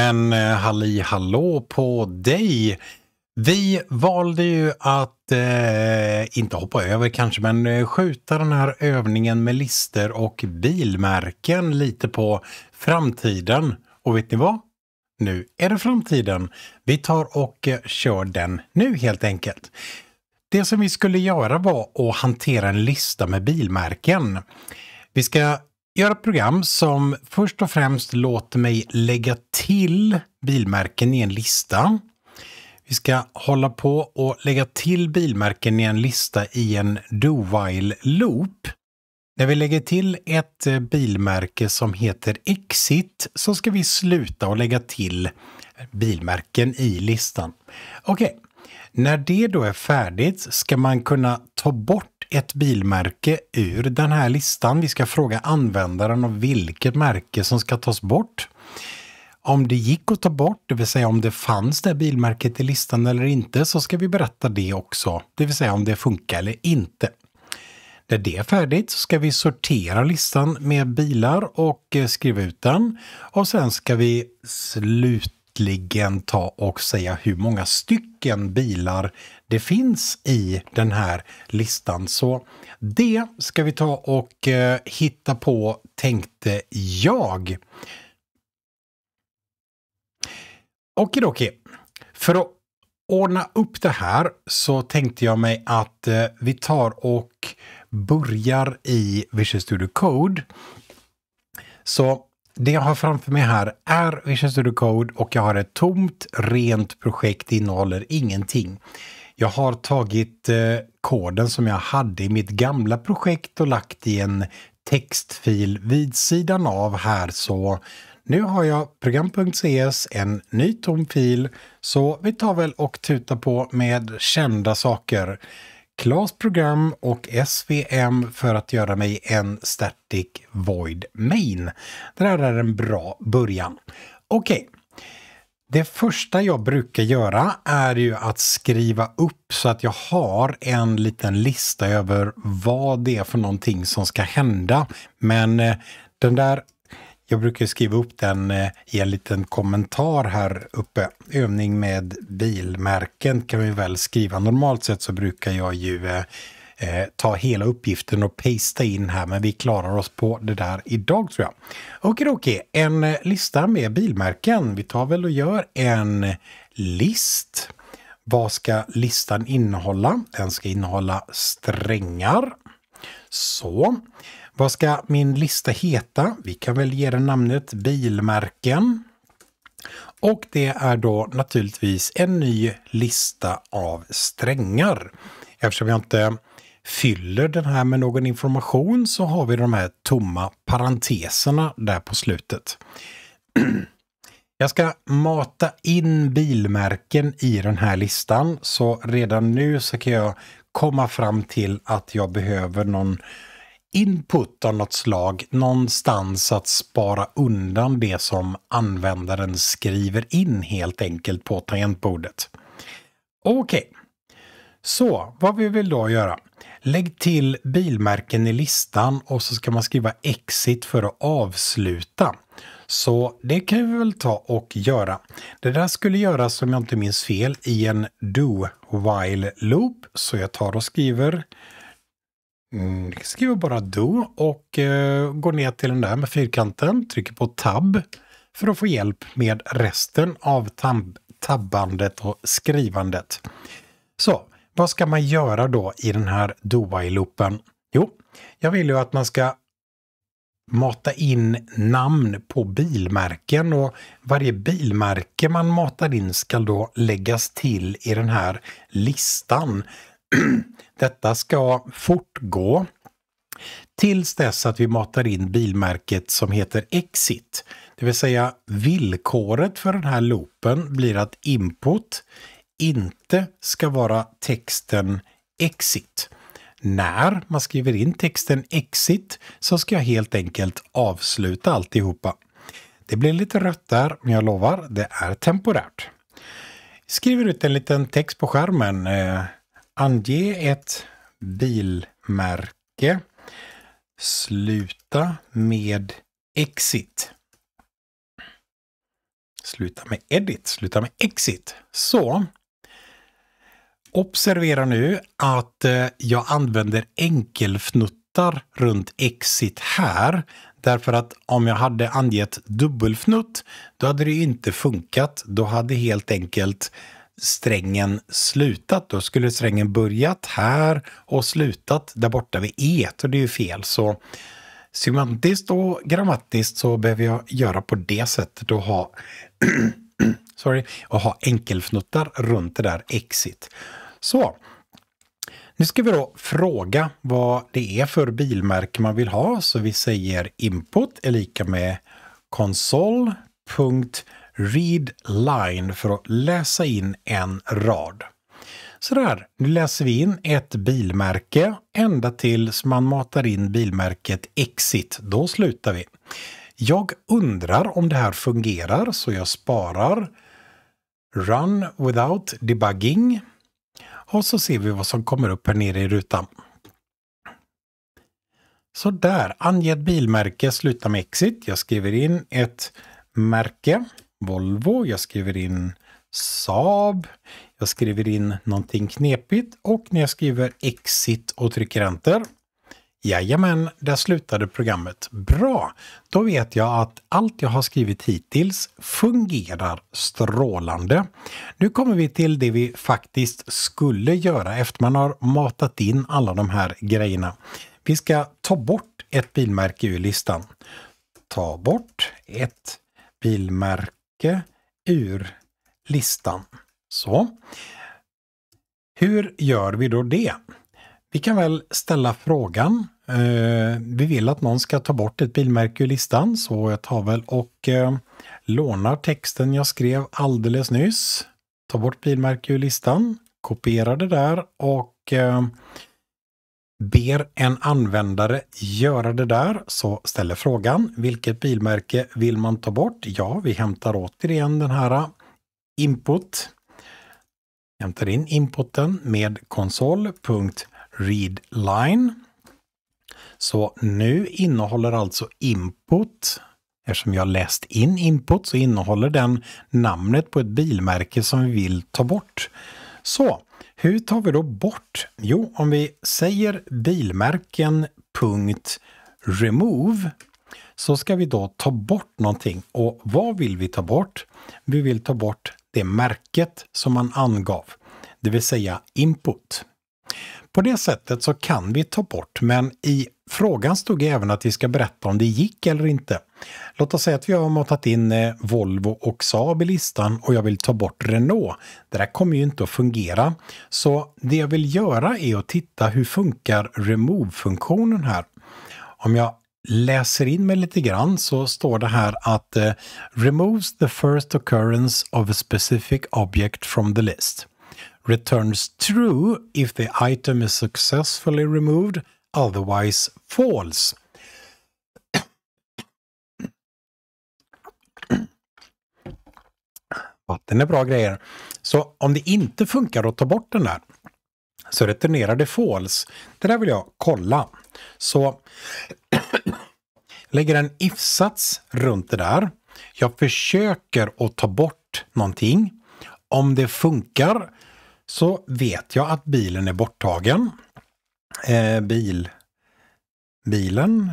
Men eh, halli hallå på dig! Vi valde ju att, eh, inte hoppa över kanske, men eh, skjuta den här övningen med lister och bilmärken lite på framtiden. Och vet ni vad? Nu är det framtiden. Vi tar och eh, kör den nu helt enkelt. Det som vi skulle göra var att hantera en lista med bilmärken. Vi ska göra program som först och främst låter mig lägga till bilmärken i en lista. Vi ska hålla på och lägga till bilmärken i en lista i en do-while-loop. När vi lägger till ett eh, bilmärke som heter Exit så ska vi sluta och lägga till bilmärken i listan. Okej, okay. när det då är färdigt ska man kunna ta bort ett bilmärke ur den här listan. Vi ska fråga användaren om vilket märke som ska tas bort. Om det gick att ta bort, det vill säga om det fanns det bilmärket i listan eller inte, så ska vi berätta det också, det vill säga om det funkar eller inte. När det är färdigt så ska vi sortera listan med bilar och eh, skriva ut den och sen ska vi sluta äntligen ta och säga hur många stycken bilar det finns i den här listan. Så det ska vi ta och eh, hitta på, tänkte jag. Okidoki. För att ordna upp det här så tänkte jag mig att eh, vi tar och börjar i Visual Studio Code. Så det jag har framför mig här är Visual Studio Code och jag har ett tomt, rent projekt, det innehåller ingenting. Jag har tagit eh, koden som jag hade i mitt gamla projekt och lagt i en textfil vid sidan av här så nu har jag program.cs, en ny tom fil, så vi tar väl och tutar på med kända saker. Klas program och SVM för att göra mig en static void main. Det här är en bra början. Okej. Okay. Det första jag brukar göra är ju att skriva upp så att jag har en liten lista över vad det är för någonting som ska hända. Men eh, den där jag brukar skriva upp den eh, i en liten kommentar här uppe. Övning med bilmärken kan vi väl skriva. Normalt sett så brukar jag ju eh, eh ta hela uppgiften och pasta in här, men vi klarar oss på det där idag tror jag. Okej, okej, en eh, lista med bilmärken. Vi tar väl och gör en list. Vad ska listan innehålla? Den ska innehålla strängar. Så. Vad ska min lista heta? Vi kan väl ge den namnet bilmärken. Och det är då naturligtvis en ny lista av strängar. Eftersom jag inte fyller den här med någon information så har vi de här tomma parenteserna där på slutet. Jag ska mata in bilmärken i den här listan så redan nu så kan jag komma fram till att jag behöver någon input av något slag någonstans att spara undan det som användaren skriver in helt enkelt på tangentbordet. Okej, okay. så vad vi vill då göra? Lägg till bilmärken i listan och så ska man skriva exit för att avsluta. Så det kan vi väl ta och göra. Det där skulle göras, om jag inte minns fel, i en do-while loop. Så jag tar och skriver Mm, skriver bara do och eh, går ner till den där med fyrkanten, trycker på tab för att få hjälp med resten av tab tabbandet och skrivandet. Så vad ska man göra då i den här Dubai-loopen? Jo, jag vill ju att man ska mata in namn på bilmärken och varje bilmärke man matar in ska då läggas till i den här listan Detta ska fortgå tills dess att vi matar in bilmärket som heter Exit. Det vill säga villkoret för den här loopen blir att input inte ska vara texten Exit. När man skriver in texten Exit så ska jag helt enkelt avsluta alltihopa. Det blir lite rött där, men jag lovar, det är temporärt. Skriver ut en liten text på skärmen eh, Ange ett bilmärke. Sluta med exit. Sluta med edit, sluta med exit. Så observera nu att eh, jag använder enkelfnuttar runt exit här. Därför att om jag hade angett dubbelfnutt, då hade det inte funkat. Då hade helt enkelt strängen slutat. Då skulle strängen börjat här och slutat där borta vid E, och det är ju fel. Så semantiskt och grammatiskt så behöver jag göra på det sättet och ha, sorry, och ha enkelfnuttar runt det där exit. Så, nu ska vi då fråga vad det är för bilmärke man vill ha, så vi säger input är lika med konsol.com read line för att läsa in en rad. Sådär, nu läser vi in ett bilmärke ända tills man matar in bilmärket exit. Då slutar vi. Jag undrar om det här fungerar så jag sparar Run without debugging. Och så ser vi vad som kommer upp här nere i rutan. Så där, ange ett bilmärke, sluta med exit. Jag skriver in ett märke Volvo, jag skriver in Saab, jag skriver in någonting knepigt och när jag skriver exit och trycker enter Jajamän, där slutade programmet. Bra! Då vet jag att allt jag har skrivit hittills fungerar strålande. Nu kommer vi till det vi faktiskt skulle göra efter man har matat in alla de här grejerna. Vi ska ta bort ett bilmärke ur listan. Ta bort ett bilmärke stycke ur listan. Så. Hur gör vi då det? Vi kan väl ställa frågan. Eh, vi vill att någon ska ta bort ett bilmärke ur listan så jag tar väl och eh, lånar texten jag skrev alldeles nyss. Ta bort bilmärke ur listan, kopierar det där och eh, Ber en användare göra det där så ställer frågan vilket bilmärke vill man ta bort? Ja, vi hämtar återigen den här äh, input. Hämtar in inputen med konsol.readline. Så nu innehåller alltså input Eftersom jag läst in input så innehåller den namnet på ett bilmärke som vi vill ta bort. Så hur tar vi då bort? Jo, om vi säger bilmärken.remove så ska vi då ta bort någonting. Och vad vill vi ta bort? Vi vill ta bort det märket som man angav, det vill säga input. På det sättet så kan vi ta bort, men i frågan stod även att vi ska berätta om det gick eller inte. Låt oss säga att vi har matat in eh, Volvo och Saab i listan och jag vill ta bort Renault. Det där kommer ju inte att fungera. Så det jag vill göra är att titta hur funkar remove-funktionen här. Om jag läser in mig lite grann så står det här att eh, removes the first occurrence of a specific object from the list returns true if the item is successfully removed, otherwise false. Vatten är bra grejer. Så om det inte funkar att ta bort den där så returnerar det false. Det där vill jag kolla. Så lägger en if-sats runt det där. Jag försöker att ta bort någonting. Om det funkar så vet jag att bilen är borttagen. Eh, bil, bilen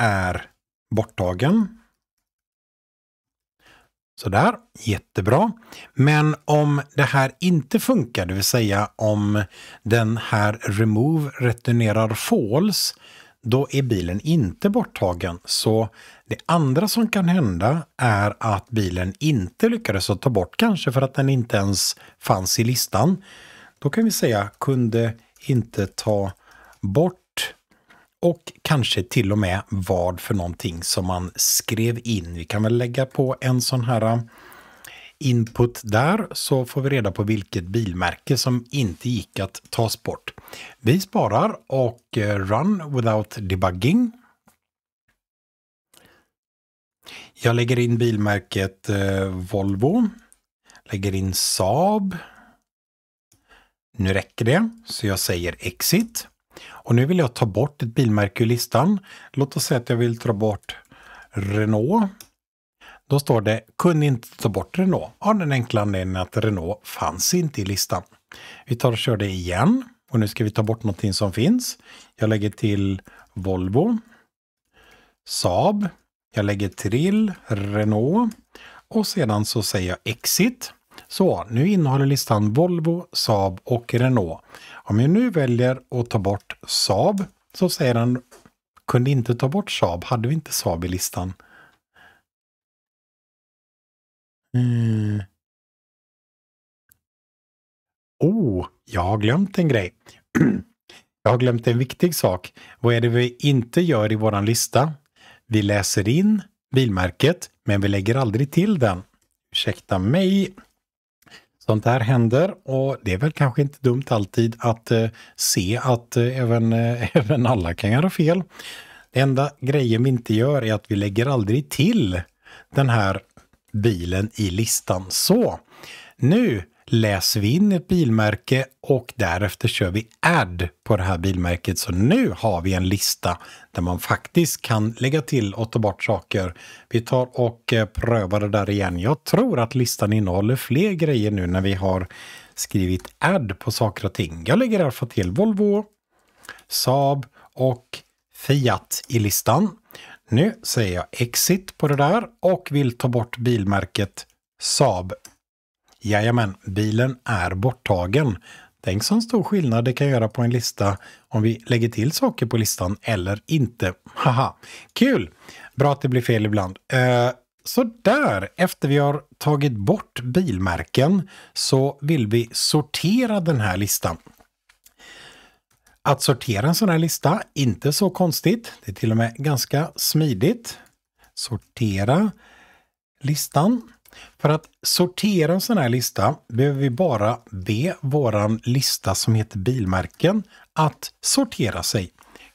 är borttagen. Sådär, jättebra. Men om det här inte funkar, det vill säga om den här remove returnerar false, då är bilen inte borttagen. Så det andra som kan hända är att bilen inte lyckades att ta bort, kanske för att den inte ens fanns i listan. Då kan vi säga kunde inte ta bort och kanske till och med vad för någonting som man skrev in. Vi kan väl lägga på en sån här input där så får vi reda på vilket bilmärke som inte gick att tas bort. Vi sparar och eh, run without debugging. Jag lägger in bilmärket eh, Volvo. Lägger in Saab. Nu räcker det, så jag säger exit. Och nu vill jag ta bort ett bilmärke ur listan. Låt oss säga att jag vill ta bort Renault. Då står det “Kunde inte ta bort Renault” av den enkla anledningen att Renault fanns inte i listan. Vi tar och kör det igen och nu ska vi ta bort någonting som finns. Jag lägger till Volvo, Saab, jag lägger till Renault och sedan så säger jag Exit. Så nu innehåller listan Volvo, Saab och Renault. Om jag nu väljer att ta bort Saab så säger den kunde inte ta bort Saab, hade vi inte Saab i listan? Mm. Oh, jag har glömt en grej. jag har glömt en viktig sak. Vad är det vi inte gör i våran lista? Vi läser in bilmärket, men vi lägger aldrig till den. Ursäkta mig. Sånt här händer och det är väl kanske inte dumt alltid att eh, se att eh, även, eh, även alla kan göra fel. Det enda grejen vi inte gör är att vi lägger aldrig till den här bilen i listan. Så nu läser vi in ett bilmärke och därefter kör vi add på det här bilmärket. Så nu har vi en lista där man faktiskt kan lägga till och ta bort saker. Vi tar och eh, prövar det där igen. Jag tror att listan innehåller fler grejer nu när vi har skrivit add på saker och ting. Jag lägger därför till Volvo, Saab och Fiat i listan. Nu säger jag exit på det där och vill ta bort bilmärket Saab. Jajamän, bilen är borttagen. Tänk så stor skillnad det kan göra på en lista om vi lägger till saker på listan eller inte. Haha, kul! Bra att det blir fel ibland. Eh, så där, efter vi har tagit bort bilmärken så vill vi sortera den här listan. Att sortera en sån här lista, inte så konstigt. Det är till och med ganska smidigt. Sortera listan. För att sortera en sån här lista behöver vi bara be våran lista som heter bilmärken att sortera sig.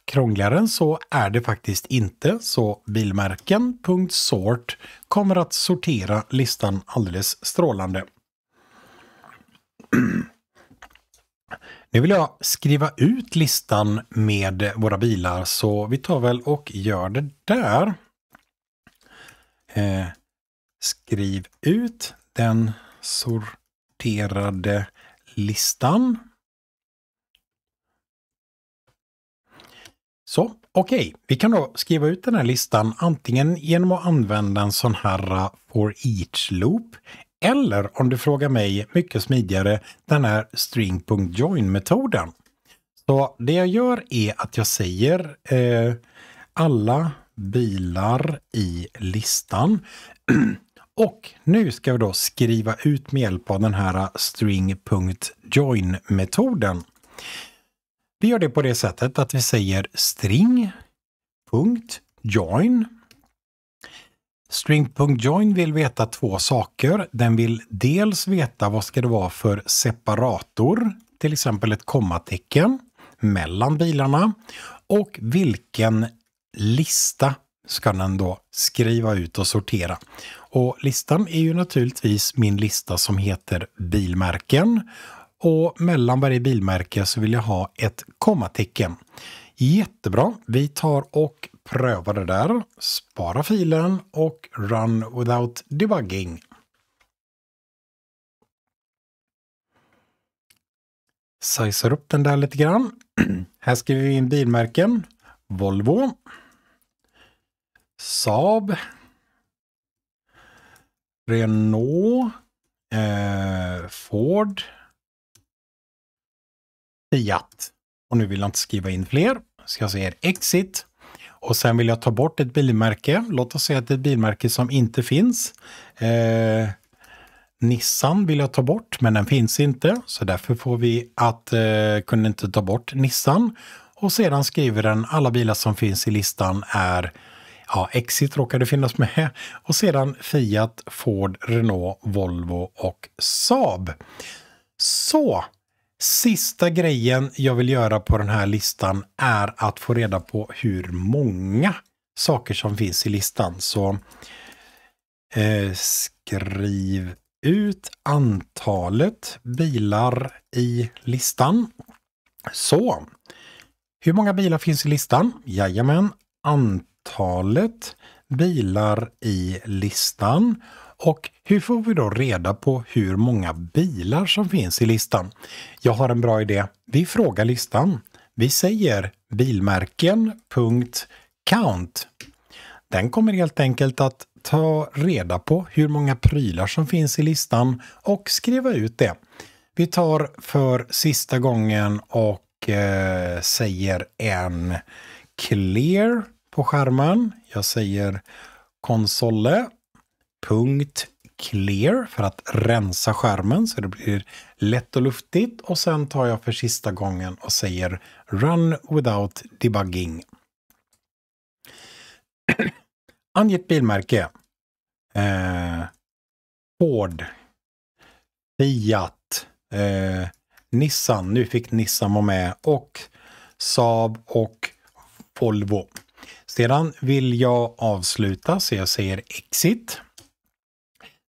Krångligare än så är det faktiskt inte, så bilmärken.sort kommer att sortera listan alldeles strålande. Nu vill jag skriva ut listan med våra bilar så vi tar väl och gör det där. Eh, skriv ut den sorterade listan. Så, okej, okay. vi kan då skriva ut den här listan antingen genom att använda en sån här eh, for each loop eller om du frågar mig mycket smidigare den här string.join-metoden. Så det jag gör är att jag säger eh, alla bilar i listan. Och nu ska vi då skriva ut med hjälp av den här string.join-metoden. Vi gör det på det sättet att vi säger string.join String.join vill veta två saker. Den vill dels veta vad ska det vara för separator, till exempel ett kommatecken mellan bilarna och vilken lista ska den då skriva ut och sortera. Och listan är ju naturligtvis min lista som heter bilmärken och mellan varje bilmärke så vill jag ha ett kommatecken. Jättebra! Vi tar och pröva det där, spara filen och run without debugging. Sizer upp den där lite grann. Här skriver vi in bilmärken. Volvo. Saab. Renault. Eh, Ford. Fiat. Och nu vill jag inte skriva in fler. Så jag säger exit och sen vill jag ta bort ett bilmärke. Låt oss säga att det är ett bilmärke som inte finns. Eh, Nissan vill jag ta bort, men den finns inte. Så därför får vi att eh, kunde inte ta bort Nissan. Och sedan skriver den alla bilar som finns i listan är Ja, Exit råkade finnas med och sedan Fiat, Ford, Renault, Volvo och Saab. Så Sista grejen jag vill göra på den här listan är att få reda på hur många saker som finns i listan. Så eh, skriv ut antalet bilar i listan. Så, hur många bilar finns i listan? Jajamän, antalet bilar i listan och hur får vi då reda på hur många bilar som finns i listan? Jag har en bra idé. Vi frågar listan. Vi säger bilmärken.count. Den kommer helt enkelt att ta reda på hur många prylar som finns i listan och skriva ut det. Vi tar för sista gången och eh, säger en clear på skärmen. Jag säger konsole clear för att rensa skärmen så det blir lätt och luftigt och sen tar jag för sista gången och säger run without debugging. Ange ett bilmärke. Eh, Ford. Fiat. Eh, Nissan. Nu fick Nissan vara med. Och Saab och Volvo. Sedan vill jag avsluta så jag säger exit.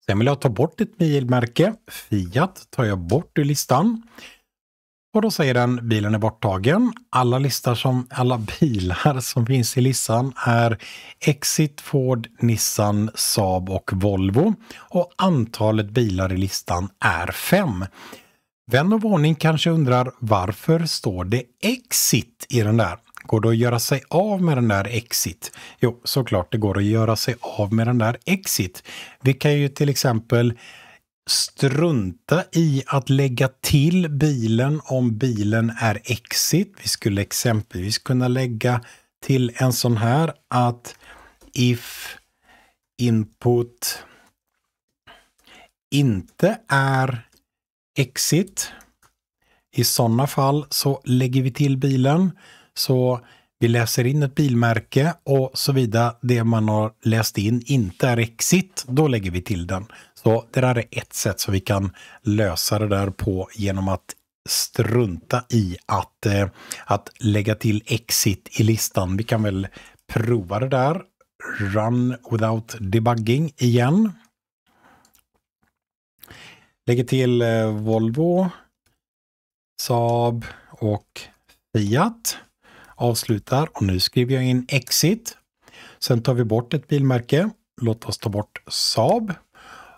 Sen vill jag ta bort ett bilmärke. Fiat tar jag bort ur listan. Och då säger den bilen är borttagen. Alla, listar som, alla bilar som finns i listan är Exit, Ford, Nissan, Saab och Volvo. Och antalet bilar i listan är fem. Vän av ordning kanske undrar varför står det Exit i den där? Går det att göra sig av med den där exit? Jo, såklart det går att göra sig av med den där exit. Vi kan ju till exempel strunta i att lägga till bilen om bilen är exit. Vi skulle exempelvis kunna lägga till en sån här att if input inte är exit. I sådana fall så lägger vi till bilen. Så vi läser in ett bilmärke och såvida det man har läst in inte är exit, då lägger vi till den. Så det där är ett sätt som vi kan lösa det där på genom att strunta i att, eh, att lägga till exit i listan. Vi kan väl prova det där. Run without debugging igen. Lägger till eh, Volvo, Saab och Fiat avslutar och nu skriver jag in exit. Sen tar vi bort ett bilmärke. Låt oss ta bort Saab.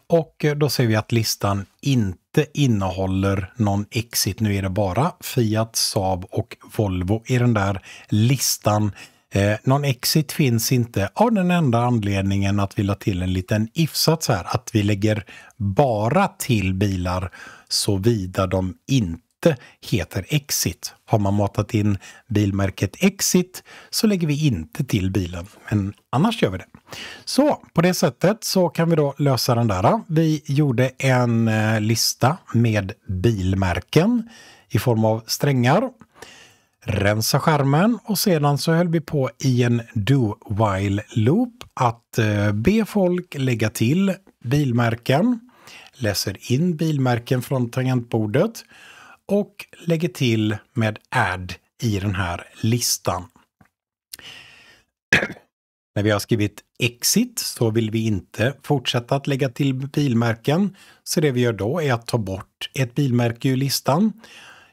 Och eh, då ser vi att listan inte innehåller någon exit. Nu är det bara Fiat, Saab och Volvo i den där listan. Eh, någon exit finns inte av den enda anledningen att vi la till en liten if-sats här, att vi lägger bara till bilar såvida de inte inte heter Exit. Har man matat in bilmärket Exit så lägger vi inte till bilen, men annars gör vi det. Så på det sättet så kan vi då lösa den där. Vi gjorde en eh, lista med bilmärken i form av strängar. Rensa skärmen och sedan så höll vi på i en do-while-loop att eh, be folk lägga till bilmärken läser in bilmärken från tangentbordet och lägger till med add i den här listan. När vi har skrivit exit så vill vi inte fortsätta att lägga till bilmärken. Så det vi gör då är att ta bort ett bilmärke ur listan.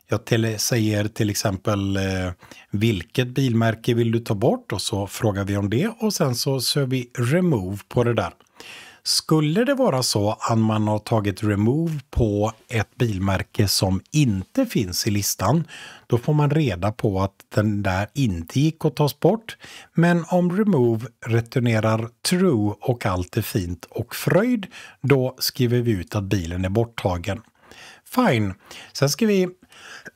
Jag till, säger till exempel eh, vilket bilmärke vill du ta bort och så frågar vi om det och sen så kör vi remove på det där. Skulle det vara så att man har tagit remove på ett bilmärke som inte finns i listan, då får man reda på att den där inte gick att tas bort. Men om remove returnerar true och allt är fint och fröjd, då skriver vi ut att bilen är borttagen. Fine. Sen ska vi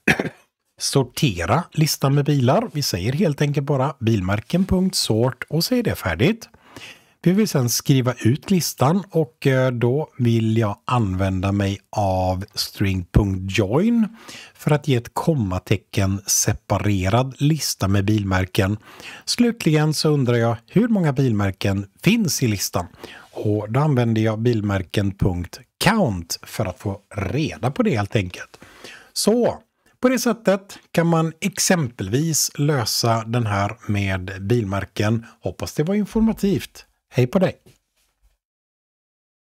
sortera listan med bilar. Vi säger helt enkelt bara bilmärken.sort och så är det färdigt. Vi vill sedan skriva ut listan och eh, då vill jag använda mig av string.join för att ge ett kommatecken separerad lista med bilmärken. Slutligen så undrar jag hur många bilmärken finns i listan? Och då använder jag bilmärken.count för att få reda på det helt enkelt. Så på det sättet kan man exempelvis lösa den här med bilmärken. Hoppas det var informativt. Hej på dig!